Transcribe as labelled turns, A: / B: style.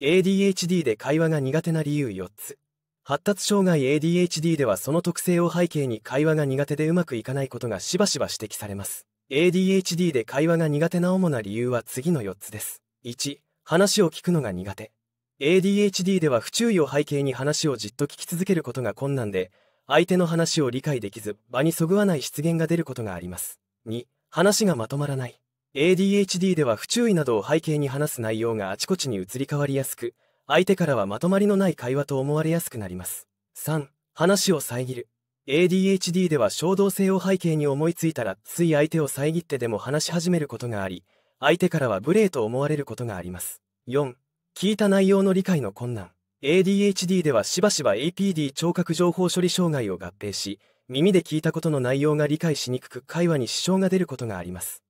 A: ADHD で会話が苦手な理由4つ。発達障害 ADHD ではその特性を背景に会話が苦手でうまくいかないことがしばしば指摘されます。ADHD で会話が苦手な主な理由は次の4つです。1、話を聞くのが苦手。ADHD では不注意を背景に話をじっと聞き続けることが困難で、相手の話を理解できず、場にそぐわない失言が出ることがあります。2、話がまとまらない。ADHD では不注意などを背景に話す内容があちこちに移り変わりやすく相手からはまとまりのない会話と思われやすくなります3話を遮る ADHD では衝動性を背景に思いついたらつい相手を遮ってでも話し始めることがあり相手からは無礼と思われることがあります4聞いた内容の理解の困難 ADHD ではしばしば APD 聴覚情報処理障害を合併し耳で聞いたことの内容が理解しにくく会話に支障が出ることがあります